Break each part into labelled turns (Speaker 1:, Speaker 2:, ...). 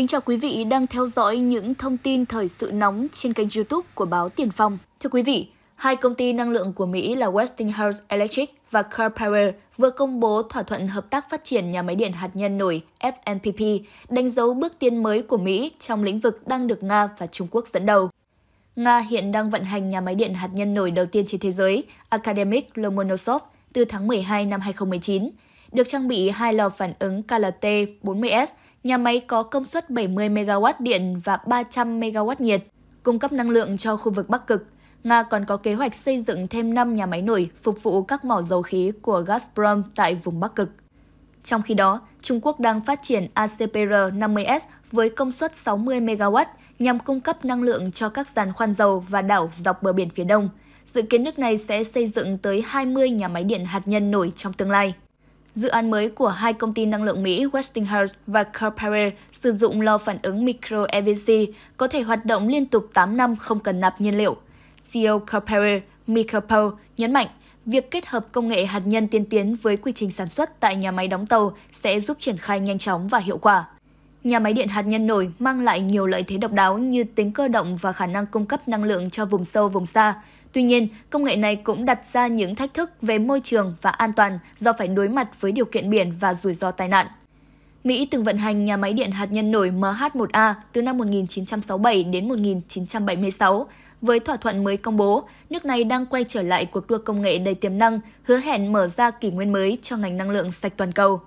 Speaker 1: Kính chào quý vị đang theo dõi những thông tin thời sự nóng trên kênh YouTube của báo Tiền Phong. Thưa quý vị, hai công ty năng lượng của Mỹ là Westinghouse Electric và Carl Power vừa công bố thỏa thuận hợp tác phát triển nhà máy điện hạt nhân nổi FNPP, đánh dấu bước tiến mới của Mỹ trong lĩnh vực đang được Nga và Trung Quốc dẫn đầu. Nga hiện đang vận hành nhà máy điện hạt nhân nổi đầu tiên trên thế giới, Academic Lomonosov, từ tháng 12 năm 2019, được trang bị hai lò phản ứng KLT-40S Nhà máy có công suất 70 MW điện và 300 MW nhiệt, cung cấp năng lượng cho khu vực Bắc Cực. Nga còn có kế hoạch xây dựng thêm 5 nhà máy nổi phục vụ các mỏ dầu khí của Gazprom tại vùng Bắc Cực. Trong khi đó, Trung Quốc đang phát triển ACPR-50S với công suất 60 MW nhằm cung cấp năng lượng cho các giàn khoan dầu và đảo dọc bờ biển phía Đông. Dự kiến nước này sẽ xây dựng tới 20 nhà máy điện hạt nhân nổi trong tương lai. Dự án mới của hai công ty năng lượng Mỹ Westinghouse và Carperel sử dụng lò phản ứng micro EVC có thể hoạt động liên tục 8 năm không cần nạp nhiên liệu. CEO Carperel, Michael Powell, nhấn mạnh việc kết hợp công nghệ hạt nhân tiên tiến với quy trình sản xuất tại nhà máy đóng tàu sẽ giúp triển khai nhanh chóng và hiệu quả. Nhà máy điện hạt nhân nổi mang lại nhiều lợi thế độc đáo như tính cơ động và khả năng cung cấp năng lượng cho vùng sâu vùng xa, Tuy nhiên, công nghệ này cũng đặt ra những thách thức về môi trường và an toàn do phải đối mặt với điều kiện biển và rủi ro tai nạn. Mỹ từng vận hành nhà máy điện hạt nhân nổi MH1A từ năm 1967 đến 1976. Với thỏa thuận mới công bố, nước này đang quay trở lại cuộc đua công nghệ đầy tiềm năng, hứa hẹn mở ra kỷ nguyên mới cho ngành năng lượng sạch toàn cầu.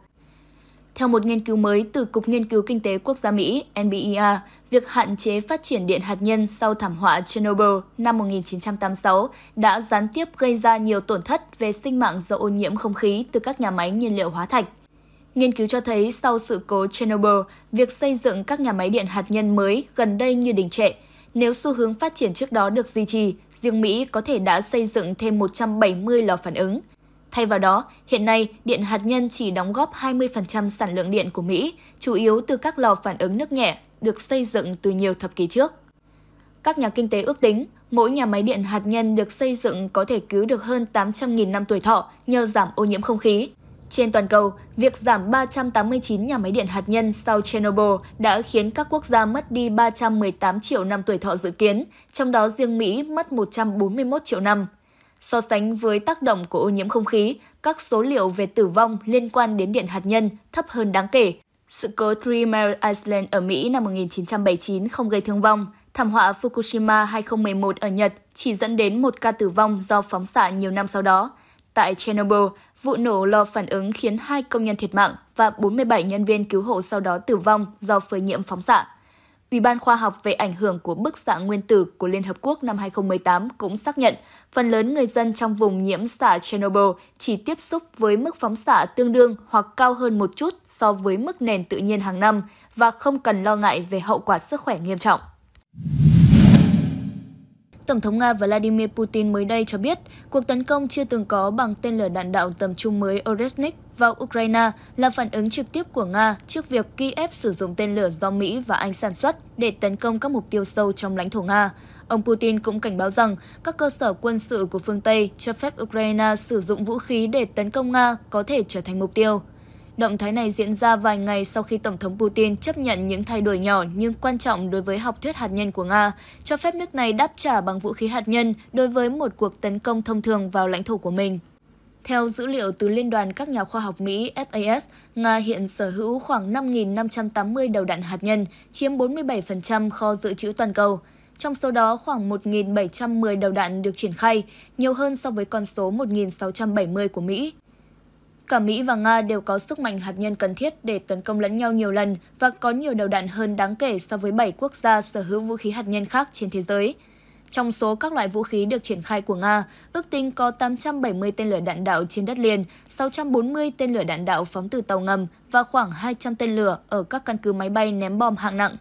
Speaker 1: Theo một nghiên cứu mới từ Cục Nghiên cứu Kinh tế Quốc gia Mỹ NBER, việc hạn chế phát triển điện hạt nhân sau thảm họa Chernobyl năm 1986 đã gián tiếp gây ra nhiều tổn thất về sinh mạng do ô nhiễm không khí từ các nhà máy nhiên liệu hóa thạch. Nghiên cứu cho thấy sau sự cố Chernobyl, việc xây dựng các nhà máy điện hạt nhân mới gần đây như đình trệ. Nếu xu hướng phát triển trước đó được duy trì, riêng Mỹ có thể đã xây dựng thêm 170 lò phản ứng. Thay vào đó, hiện nay, điện hạt nhân chỉ đóng góp 20% sản lượng điện của Mỹ, chủ yếu từ các lò phản ứng nước nhẹ được xây dựng từ nhiều thập kỷ trước. Các nhà kinh tế ước tính, mỗi nhà máy điện hạt nhân được xây dựng có thể cứu được hơn 800.000 năm tuổi thọ nhờ giảm ô nhiễm không khí. Trên toàn cầu, việc giảm 389 nhà máy điện hạt nhân sau Chernobyl đã khiến các quốc gia mất đi 318 triệu năm tuổi thọ dự kiến, trong đó riêng Mỹ mất 141 triệu năm. So sánh với tác động của ô nhiễm không khí, các số liệu về tử vong liên quan đến điện hạt nhân thấp hơn đáng kể. Sự cố Three Mile Island ở Mỹ năm 1979 không gây thương vong. Thảm họa Fukushima 2011 ở Nhật chỉ dẫn đến một ca tử vong do phóng xạ nhiều năm sau đó. Tại Chernobyl, vụ nổ lò phản ứng khiến hai công nhân thiệt mạng và 47 nhân viên cứu hộ sau đó tử vong do phơi nhiễm phóng xạ. Ủy ban khoa học về ảnh hưởng của bức xạ nguyên tử của Liên Hợp Quốc năm 2018 cũng xác nhận phần lớn người dân trong vùng nhiễm xạ Chernobyl chỉ tiếp xúc với mức phóng xạ tương đương hoặc cao hơn một chút so với mức nền tự nhiên hàng năm và không cần lo ngại về hậu quả sức khỏe nghiêm trọng. Tổng thống Nga Vladimir Putin mới đây cho biết, cuộc tấn công chưa từng có bằng tên lửa đạn đạo tầm trung mới Oresnik vào Ukraine là phản ứng trực tiếp của Nga trước việc Kiev sử dụng tên lửa do Mỹ và Anh sản xuất để tấn công các mục tiêu sâu trong lãnh thổ Nga. Ông Putin cũng cảnh báo rằng các cơ sở quân sự của phương Tây cho phép Ukraine sử dụng vũ khí để tấn công Nga có thể trở thành mục tiêu. Động thái này diễn ra vài ngày sau khi Tổng thống Putin chấp nhận những thay đổi nhỏ nhưng quan trọng đối với học thuyết hạt nhân của Nga, cho phép nước này đáp trả bằng vũ khí hạt nhân đối với một cuộc tấn công thông thường vào lãnh thổ của mình. Theo dữ liệu từ Liên đoàn các nhà khoa học Mỹ FAS, Nga hiện sở hữu khoảng 5.580 đầu đạn hạt nhân, chiếm 47% kho dự trữ toàn cầu. Trong số đó, khoảng 1.710 đầu đạn được triển khai, nhiều hơn so với con số 1.670 của Mỹ. Cả Mỹ và Nga đều có sức mạnh hạt nhân cần thiết để tấn công lẫn nhau nhiều lần và có nhiều đầu đạn hơn đáng kể so với 7 quốc gia sở hữu vũ khí hạt nhân khác trên thế giới. Trong số các loại vũ khí được triển khai của Nga, ước tính có 870 tên lửa đạn đạo trên đất liền, 640 tên lửa đạn đạo phóng từ tàu ngầm và khoảng 200 tên lửa ở các căn cứ máy bay ném bom hạng nặng.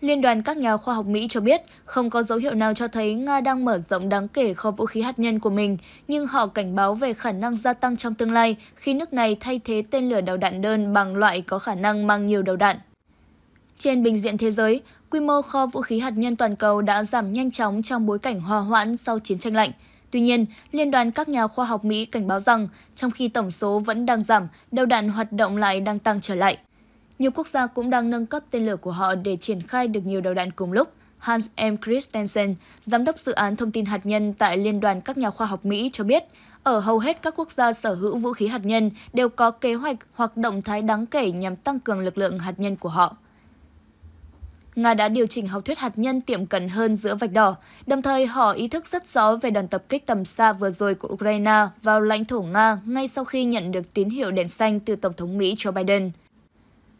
Speaker 1: Liên đoàn các nhà khoa học Mỹ cho biết không có dấu hiệu nào cho thấy Nga đang mở rộng đáng kể kho vũ khí hạt nhân của mình, nhưng họ cảnh báo về khả năng gia tăng trong tương lai khi nước này thay thế tên lửa đầu đạn đơn bằng loại có khả năng mang nhiều đầu đạn. Trên bình diện thế giới, quy mô kho vũ khí hạt nhân toàn cầu đã giảm nhanh chóng trong bối cảnh hòa hoãn sau chiến tranh lạnh. Tuy nhiên, Liên đoàn các nhà khoa học Mỹ cảnh báo rằng, trong khi tổng số vẫn đang giảm, đầu đạn hoạt động lại đang tăng trở lại. Nhiều quốc gia cũng đang nâng cấp tên lửa của họ để triển khai được nhiều đầu đạn cùng lúc. Hans M. Christensen, giám đốc dự án thông tin hạt nhân tại Liên đoàn các nhà khoa học Mỹ cho biết, ở hầu hết các quốc gia sở hữu vũ khí hạt nhân đều có kế hoạch hoặc động thái đáng kể nhằm tăng cường lực lượng hạt nhân của họ. Nga đã điều chỉnh học thuyết hạt nhân tiệm cận hơn giữa vạch đỏ, đồng thời họ ý thức rất rõ về đòn tập kích tầm xa vừa rồi của Ukraine vào lãnh thổ Nga ngay sau khi nhận được tín hiệu đèn xanh từ Tổng thống Mỹ Joe Biden.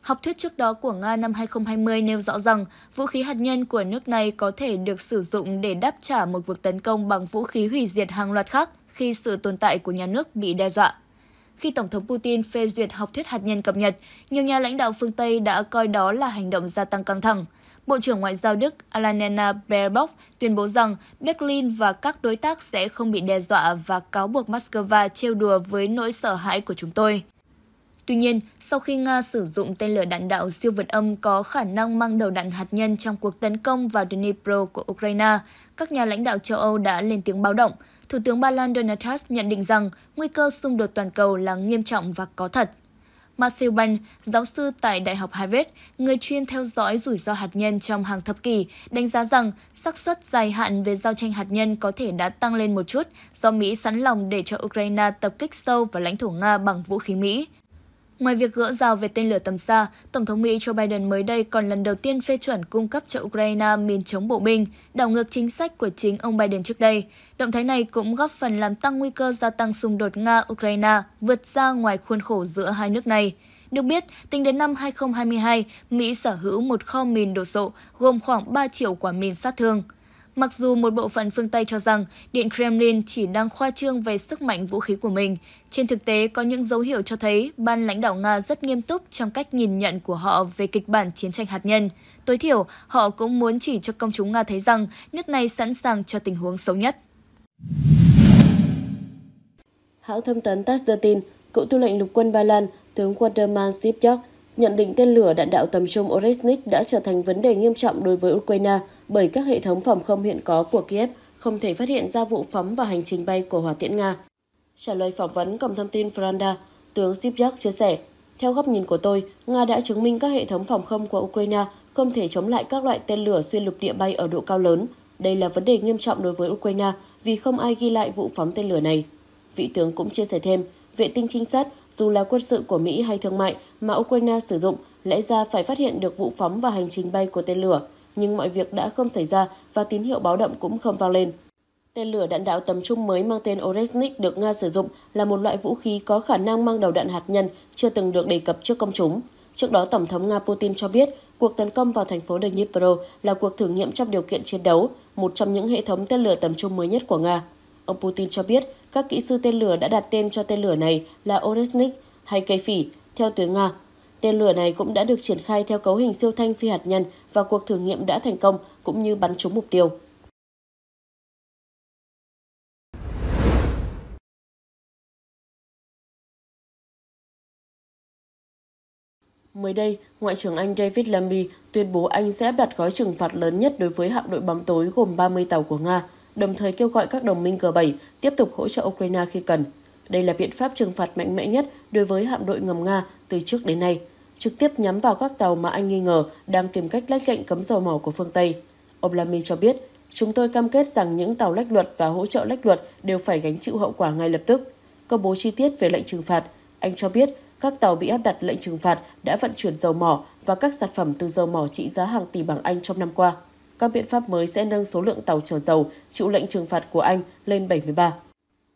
Speaker 1: Học thuyết trước đó của Nga năm 2020 nêu rõ rằng vũ khí hạt nhân của nước này có thể được sử dụng để đáp trả một cuộc tấn công bằng vũ khí hủy diệt hàng loạt khác khi sự tồn tại của nhà nước bị đe dọa. Khi Tổng thống Putin phê duyệt học thuyết hạt nhân cập nhật, nhiều nhà lãnh đạo phương Tây đã coi đó là hành động gia tăng căng thẳng. Bộ trưởng Ngoại giao Đức Alanena Baerbock tuyên bố rằng Berlin và các đối tác sẽ không bị đe dọa và cáo buộc Moscow trêu đùa với nỗi sợ hãi của chúng tôi. Tuy nhiên, sau khi Nga sử dụng tên lửa đạn đạo siêu vượt âm có khả năng mang đầu đạn hạt nhân trong cuộc tấn công vào Dnipro của Ukraine, các nhà lãnh đạo châu Âu đã lên tiếng báo động. Thủ tướng Ba Lan Donald nhận định rằng nguy cơ xung đột toàn cầu là nghiêm trọng và có thật. Matthew Ban, giáo sư tại Đại học Harvard, người chuyên theo dõi rủi ro hạt nhân trong hàng thập kỷ, đánh giá rằng xác suất dài hạn về giao tranh hạt nhân có thể đã tăng lên một chút do Mỹ sẵn lòng để cho Ukraine tập kích sâu vào lãnh thổ Nga bằng vũ khí Mỹ. Ngoài việc gỡ rào về tên lửa tầm xa, Tổng thống Mỹ Joe Biden mới đây còn lần đầu tiên phê chuẩn cung cấp cho Ukraine mìn chống bộ binh, đảo ngược chính sách của chính ông Biden trước đây. Động thái này cũng góp phần làm tăng nguy cơ gia tăng xung đột Nga-Ukraine vượt ra ngoài khuôn khổ giữa hai nước này. Được biết, tính đến năm 2022, Mỹ sở hữu một kho mìn đồ sộ gồm khoảng 3 triệu quả mìn sát thương. Mặc dù một bộ phận phương Tây cho rằng Điện Kremlin chỉ đang khoa trương về sức mạnh vũ khí của mình, trên thực tế có những dấu hiệu cho thấy ban lãnh đạo Nga rất nghiêm túc trong cách nhìn nhận của họ về kịch bản chiến tranh hạt nhân. Tối thiểu, họ cũng muốn chỉ cho công chúng Nga thấy rằng nước này sẵn sàng cho tình huống xấu nhất.
Speaker 2: Hãng thông tấn TASS đưa tin, cựu tư lệnh lục quân Ba Lan, tướng Walderman Sipjak nhận định tên lửa đạn đạo tầm trung Oresnik đã trở thành vấn đề nghiêm trọng đối với Ukraine – bởi các hệ thống phòng không hiện có của Kiev không thể phát hiện ra vụ phóng và hành trình bay của hỏa tiễn Nga. Trả lời phỏng vấn Cổng thông tin Franda, tướng Zypyak chia sẻ, theo góc nhìn của tôi, Nga đã chứng minh các hệ thống phòng không của Ukraine không thể chống lại các loại tên lửa xuyên lục địa bay ở độ cao lớn. Đây là vấn đề nghiêm trọng đối với Ukraine vì không ai ghi lại vụ phóng tên lửa này. Vị tướng cũng chia sẻ thêm, vệ tinh trinh sát, dù là quân sự của Mỹ hay thương mại mà Ukraine sử dụng, lẽ ra phải phát hiện được vụ phóng và hành trình bay của tên lửa, nhưng mọi việc đã không xảy ra và tín hiệu báo động cũng không vang lên. Tên lửa đạn đạo tầm trung mới mang tên Oresnik được Nga sử dụng là một loại vũ khí có khả năng mang đầu đạn hạt nhân chưa từng được đề cập trước công chúng. Trước đó, Tổng thống Nga Putin cho biết cuộc tấn công vào thành phố Dnipro là cuộc thử nghiệm trong điều kiện chiến đấu, một trong những hệ thống tên lửa tầm trung mới nhất của Nga. Ông Putin cho biết các kỹ sư tên lửa đã đặt tên cho tên lửa này là Oresnik hay cây phỉ, theo tiếng Nga, Tên lửa này cũng đã được triển khai theo cấu hình siêu thanh phi hạt nhân và cuộc thử nghiệm đã thành công cũng như bắn trúng mục tiêu. Mới đây, Ngoại trưởng Anh David Lammy tuyên bố Anh sẽ áp đặt gói trừng phạt lớn nhất đối với hạm đội bóng tối gồm 30 tàu của Nga, đồng thời kêu gọi các đồng minh G7 tiếp tục hỗ trợ Ukraine khi cần. Đây là biện pháp trừng phạt mạnh mẽ nhất đối với hạm đội ngầm Nga từ trước đến nay, trực tiếp nhắm vào các tàu mà Anh nghi ngờ đang tìm cách lách lệnh cấm dầu mỏ của phương Tây. Ông Lamy cho biết, chúng tôi cam kết rằng những tàu lách luật và hỗ trợ lách luật đều phải gánh chịu hậu quả ngay lập tức. Công bố chi tiết về lệnh trừng phạt, anh cho biết các tàu bị áp đặt lệnh trừng phạt đã vận chuyển dầu mỏ và các sản phẩm từ dầu mỏ trị giá hàng tỷ bảng Anh trong năm qua. Các biện pháp mới sẽ nâng số lượng tàu chở dầu chịu lệnh trừng phạt của Anh lên 73.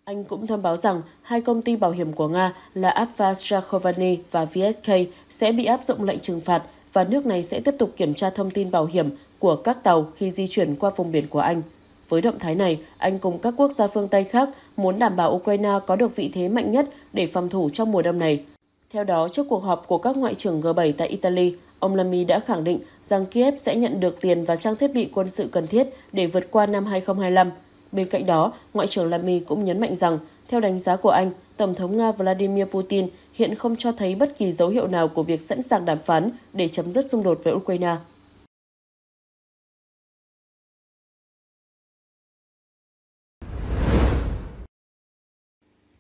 Speaker 2: Anh cũng thông báo rằng hai công ty bảo hiểm của Nga là Avastrakhovany và VSK sẽ bị áp dụng lệnh trừng phạt và nước này sẽ tiếp tục kiểm tra thông tin bảo hiểm của các tàu khi di chuyển qua vùng biển của Anh. Với động thái này, Anh cùng các quốc gia phương Tây khác muốn đảm bảo Ukraine có được vị thế mạnh nhất để phòng thủ trong mùa đông này. Theo đó, trước cuộc họp của các ngoại trưởng G7 tại Italy, ông Lamy đã khẳng định rằng Kiev sẽ nhận được tiền và trang thiết bị quân sự cần thiết để vượt qua năm 2025. Bên cạnh đó, Ngoại trưởng Lamy cũng nhấn mạnh rằng, theo đánh giá của Anh, Tổng thống Nga Vladimir Putin hiện không cho thấy bất kỳ dấu hiệu nào của việc sẵn sàng đàm phán để chấm dứt xung đột với Ukraine.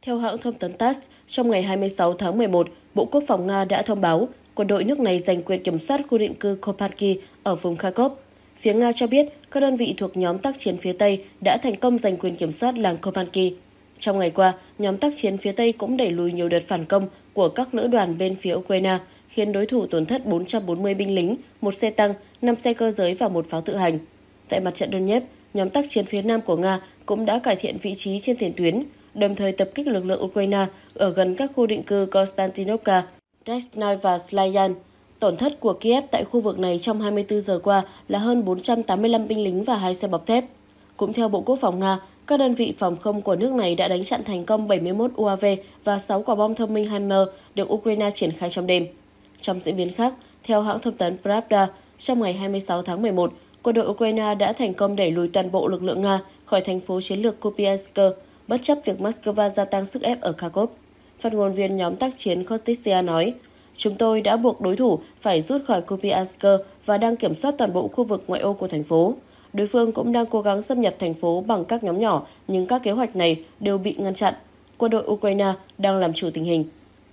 Speaker 2: Theo hãng thông tấn TASS, trong ngày 26 tháng 11, Bộ Quốc phòng Nga đã thông báo quân đội nước này giành quyền kiểm soát khu định cư Kopatki ở vùng Kharkov Phía Nga cho biết các đơn vị thuộc nhóm tác chiến phía Tây đã thành công giành quyền kiểm soát làng Kopanki. Trong ngày qua, nhóm tác chiến phía Tây cũng đẩy lùi nhiều đợt phản công của các lữ đoàn bên phía Ukraine, khiến đối thủ tổn thất 440 binh lính, một xe tăng, 5 xe cơ giới và một pháo tự hành. Tại mặt trận Donetsk, nhóm tác chiến phía Nam của Nga cũng đã cải thiện vị trí trên tiền tuyến, đồng thời tập kích lực lượng Ukraine ở gần các khu định cư Konstantinovka, Desnoy và Slyan. Tổn thất của Kiev tại khu vực này trong 24 giờ qua là hơn 485 binh lính và hai xe bọc thép. Cũng theo Bộ Quốc phòng Nga, các đơn vị phòng không của nước này đã đánh chặn thành công 71 UAV và 6 quả bom thông minh Hammer được Ukraine triển khai trong đêm. Trong diễn biến khác, theo hãng thông tấn Pravda, trong ngày 26 tháng 11, quân đội Ukraine đã thành công đẩy lùi toàn bộ lực lượng Nga khỏi thành phố chiến lược Kupiansk, bất chấp việc Moscow gia tăng sức ép ở Kharkov. Phát ngôn viên nhóm tác chiến Kostisya nói, chúng tôi đã buộc đối thủ phải rút khỏi Kupiansk và đang kiểm soát toàn bộ khu vực ngoại ô của thành phố. Đối phương cũng đang cố gắng xâm nhập thành phố bằng các nhóm nhỏ, nhưng các kế hoạch này đều bị ngăn chặn. Quân đội Ukraine đang làm chủ tình hình.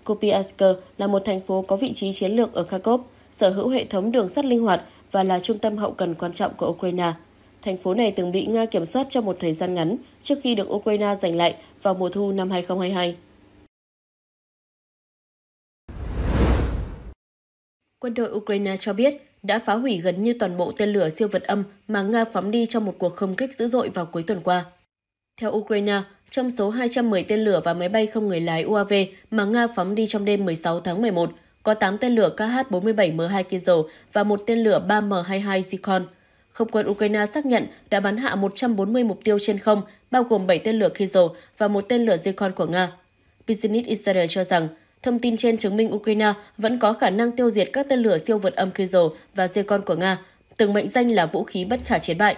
Speaker 2: Kupiansk là một thành phố có vị trí chiến lược ở Kharkov, sở hữu hệ thống đường sắt linh hoạt và là trung tâm hậu cần quan trọng của Ukraine. Thành phố này từng bị Nga kiểm soát trong một thời gian ngắn trước khi được Ukraine giành lại vào mùa thu năm 2022. Quân đội Ukraine cho biết đã phá hủy gần như toàn bộ tên lửa siêu vật âm mà Nga phóng đi trong một cuộc không kích dữ dội vào cuối tuần qua. Theo Ukraine, trong số 210 tên lửa và máy bay không người lái UAV mà Nga phóng đi trong đêm 16 tháng 11, có 8 tên lửa KH-47M2 Kizel và một tên lửa 3M22 Zikon. Không quân Ukraine xác nhận đã bắn hạ 140 mục tiêu trên không, bao gồm 7 tên lửa Kizel và một tên lửa Zikon của Nga. Business Insider cho rằng Thông tin trên chứng minh Ukraine vẫn có khả năng tiêu diệt các tên lửa siêu vượt âm Kyzhel và Zircon của Nga, từng mệnh danh là vũ khí bất khả chiến bại.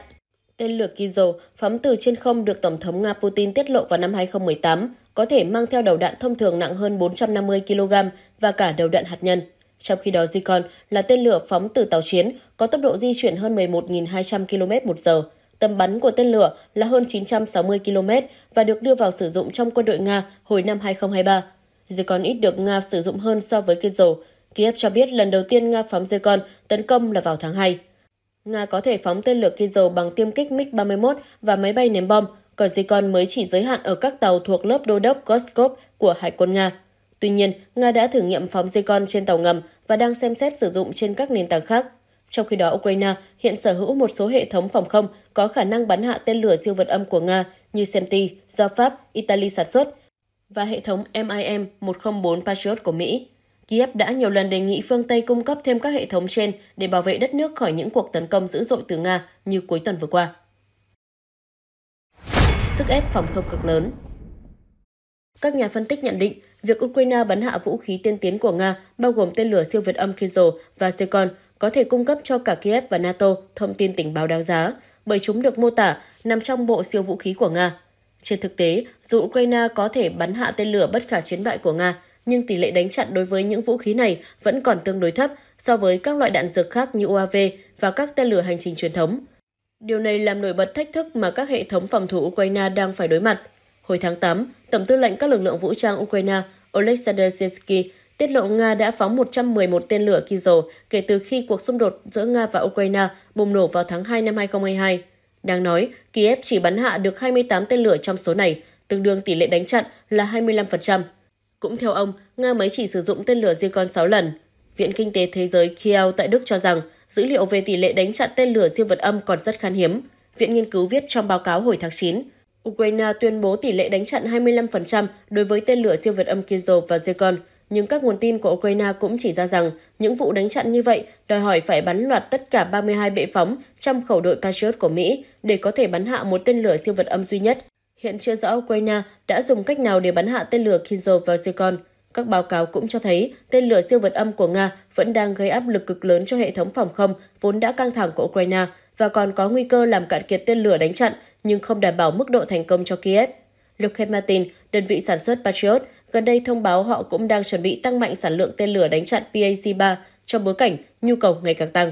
Speaker 2: Tên lửa Kyzhel phóng từ trên không được Tổng thống Nga Putin tiết lộ vào năm 2018, có thể mang theo đầu đạn thông thường nặng hơn 450 kg và cả đầu đạn hạt nhân. Trong khi đó, Zircon là tên lửa phóng từ tàu chiến, có tốc độ di chuyển hơn 11.200 km một giờ. Tầm bắn của tên lửa là hơn 960 km và được đưa vào sử dụng trong quân đội Nga hồi năm 2023 dây con ít được Nga sử dụng hơn so với dầu. Kiev cho biết lần đầu tiên Nga phóng dây con tấn công là vào tháng 2. Nga có thể phóng tên lửa dầu bằng tiêm kích MiG-31 và máy bay ném bom, còn dây con mới chỉ giới hạn ở các tàu thuộc lớp đô đốc Goskov của Hải quân Nga. Tuy nhiên, Nga đã thử nghiệm phóng dây con trên tàu ngầm và đang xem xét sử dụng trên các nền tảng khác. Trong khi đó, Ukraine hiện sở hữu một số hệ thống phòng không có khả năng bắn hạ tên lửa siêu vật âm của Nga như SEMT do Pháp, Italy sản xuất và hệ thống MIM-104 Patriot của Mỹ. Kiev đã nhiều lần đề nghị phương Tây cung cấp thêm các hệ thống trên để bảo vệ đất nước khỏi những cuộc tấn công dữ dội từ Nga như cuối tuần vừa qua. Sức ép phòng không cực lớn Các nhà phân tích nhận định, việc Ukraine bắn hạ vũ khí tiên tiến của Nga bao gồm tên lửa siêu việt âm Kinzhal và Sekon có thể cung cấp cho cả Kiev và NATO thông tin tình báo đáng giá, bởi chúng được mô tả nằm trong bộ siêu vũ khí của Nga. Trên thực tế, dù Ukraine có thể bắn hạ tên lửa bất khả chiến bại của Nga, nhưng tỷ lệ đánh chặn đối với những vũ khí này vẫn còn tương đối thấp so với các loại đạn dược khác như UAV và các tên lửa hành trình truyền thống. Điều này làm nổi bật thách thức mà các hệ thống phòng thủ Ukraine đang phải đối mặt. Hồi tháng 8, Tổng tư lệnh các lực lượng vũ trang Ukraine Oleksandr Zelensky tiết lộ Nga đã phóng 111 tên lửa Kizil kể từ khi cuộc xung đột giữa Nga và Ukraine bùng nổ vào tháng 2 năm 2022 đang nói, Kiev chỉ bắn hạ được 28 tên lửa trong số này, tương đương tỷ lệ đánh chặn là 25%. Cũng theo ông, Nga mới chỉ sử dụng tên lửa Zircon 6 lần. Viện Kinh tế Thế giới Kiel tại Đức cho rằng dữ liệu về tỷ lệ đánh chặn tên lửa siêu vật âm còn rất khan hiếm. Viện nghiên cứu viết trong báo cáo hồi tháng 9, Ukraine tuyên bố tỷ lệ đánh chặn 25% đối với tên lửa siêu vật âm Kinzhal và Zircon – nhưng các nguồn tin của Ukraine cũng chỉ ra rằng những vụ đánh chặn như vậy đòi hỏi phải bắn loạt tất cả 32 bệ phóng trong khẩu đội Patriot của Mỹ để có thể bắn hạ một tên lửa siêu vật âm duy nhất. Hiện chưa rõ Ukraine đã dùng cách nào để bắn hạ tên lửa Kinzhal và Zircon. Các báo cáo cũng cho thấy tên lửa siêu vật âm của Nga vẫn đang gây áp lực cực lớn cho hệ thống phòng không vốn đã căng thẳng của Ukraine và còn có nguy cơ làm cạn kiệt tên lửa đánh chặn nhưng không đảm bảo mức độ thành công cho Kiev. Lockheed Martin, đơn vị sản xuất Patriot, gần đây thông báo họ cũng đang chuẩn bị tăng mạnh sản lượng tên lửa đánh chặn PAC-3 trong bối cảnh nhu cầu ngày càng tăng.